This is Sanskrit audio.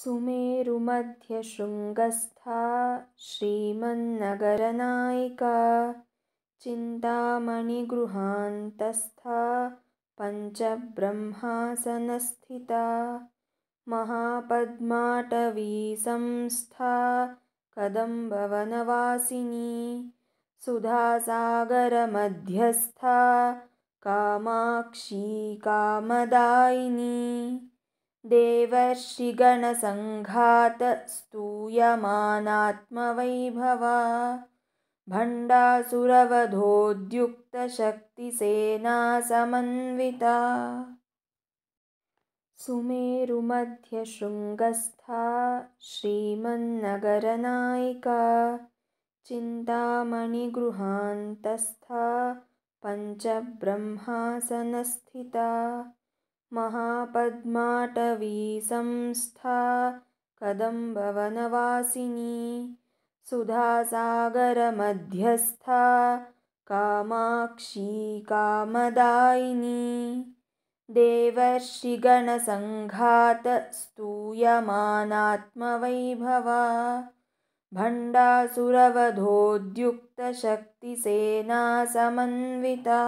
सुमेरुमध्यशृङ्गस्था श्रीमन्नगरनायिका चिन्तामणिगृहान्तस्था पञ्चब्रह्मासनस्थिता महापद्माटवीसंस्था कदम्बवनवासिनी सुधासागरमध्यस्था कामाक्षी कामदायिनी देवर्षिगणसङ्घातस्तूयमानात्मवैभवा भण्डासुरवधोद्युक्तशक्तिसेनासमन्विता सुमेरुमध्यशृङ्गस्था श्रीमन्नगरनायिका चिन्तामणिगृहान्तस्था पञ्चब्रह्मासनस्थिता महापद्माटवीसंस्था कदम्बवनवासिनी सुधासागरमध्यस्था कामाक्षी कामदायिनी देवर्षिगणसङ्घातस्तूयमानात्मवैभवा भण्डासुरवधोद्युक्तशक्तिसेनासमन्विता